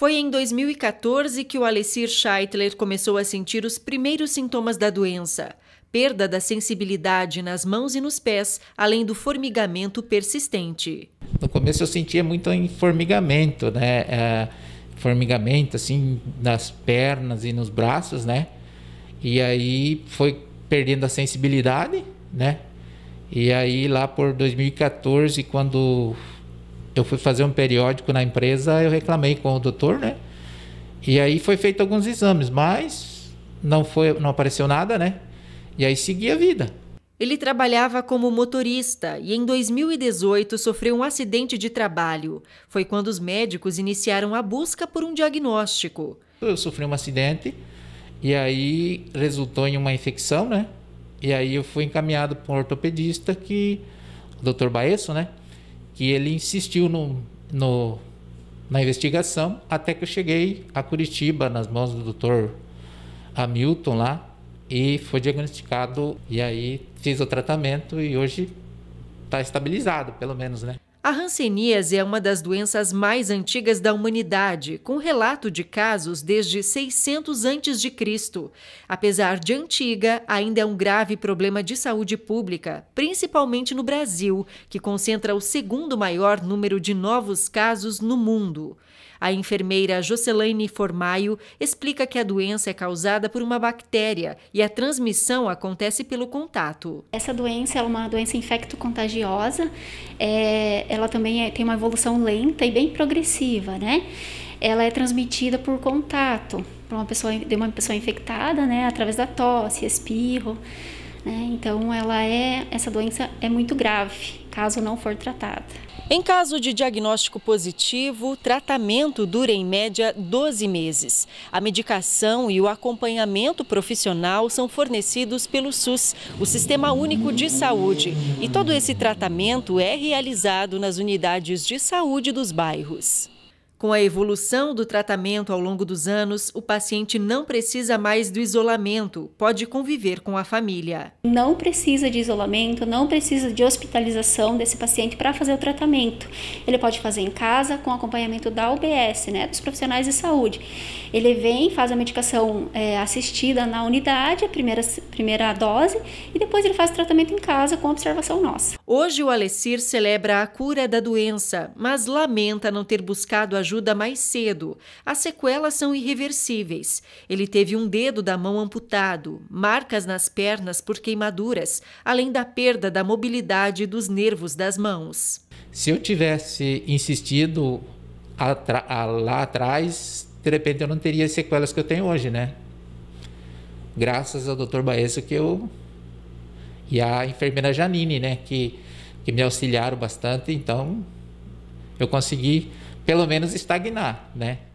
Foi em 2014 que o Alessir Scheitler começou a sentir os primeiros sintomas da doença. Perda da sensibilidade nas mãos e nos pés, além do formigamento persistente. No começo eu sentia muito em formigamento, né? É, formigamento, assim, nas pernas e nos braços, né? E aí foi perdendo a sensibilidade, né? E aí lá por 2014, quando eu fui fazer um periódico na empresa, eu reclamei com o doutor, né? E aí foi feito alguns exames, mas não foi, não apareceu nada, né? E aí segui a vida. Ele trabalhava como motorista e em 2018 sofreu um acidente de trabalho. Foi quando os médicos iniciaram a busca por um diagnóstico. Eu sofri um acidente e aí resultou em uma infecção, né? E aí eu fui encaminhado para um ortopedista que o Dr. Baesso, né? que ele insistiu no, no, na investigação até que eu cheguei a Curitiba nas mãos do doutor Hamilton lá e foi diagnosticado e aí fiz o tratamento e hoje está estabilizado, pelo menos, né? A hanseníase é uma das doenças mais antigas da humanidade, com relato de casos desde 600 a.C. Apesar de antiga, ainda é um grave problema de saúde pública, principalmente no Brasil, que concentra o segundo maior número de novos casos no mundo. A enfermeira Jocelaine Formaio explica que a doença é causada por uma bactéria e a transmissão acontece pelo contato. Essa doença é uma doença infecto-contagiosa, é, ela também é, tem uma evolução lenta e bem progressiva, né? Ela é transmitida por contato, por uma pessoa, de uma pessoa infectada, né? Através da tosse, espirro. Né? Então, ela é, essa doença é muito grave caso não for tratada. Em caso de diagnóstico positivo, o tratamento dura em média 12 meses. A medicação e o acompanhamento profissional são fornecidos pelo SUS, o Sistema Único de Saúde, e todo esse tratamento é realizado nas unidades de saúde dos bairros. Com a evolução do tratamento ao longo dos anos, o paciente não precisa mais do isolamento, pode conviver com a família. Não precisa de isolamento, não precisa de hospitalização desse paciente para fazer o tratamento. Ele pode fazer em casa com acompanhamento da UBS, né, dos profissionais de saúde. Ele vem, faz a medicação é, assistida na unidade, a primeira, primeira dose, e depois ele faz o tratamento em casa com observação nossa. Hoje o Alessir celebra a cura da doença, mas lamenta não ter buscado ajuda ajuda mais cedo. As sequelas são irreversíveis. Ele teve um dedo da mão amputado, marcas nas pernas por queimaduras, além da perda da mobilidade dos nervos das mãos. Se eu tivesse insistido lá atrás, de repente eu não teria as sequelas que eu tenho hoje, né? Graças ao Dr. Baesso que eu e a enfermeira Janine, né, que que me auxiliaram bastante, então eu consegui pelo menos estagnar, né?